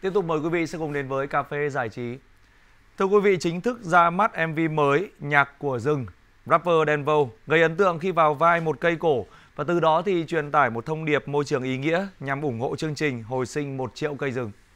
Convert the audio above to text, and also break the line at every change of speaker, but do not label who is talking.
Tiếp tục mời quý vị sẽ cùng đến với Cà phê Giải trí. Thưa quý vị, chính thức ra mắt MV mới Nhạc của rừng. Rapper Denvo gây ấn tượng khi vào vai một cây cổ và từ đó thì truyền tải một thông điệp môi trường ý nghĩa nhằm ủng hộ chương trình hồi sinh một triệu cây rừng.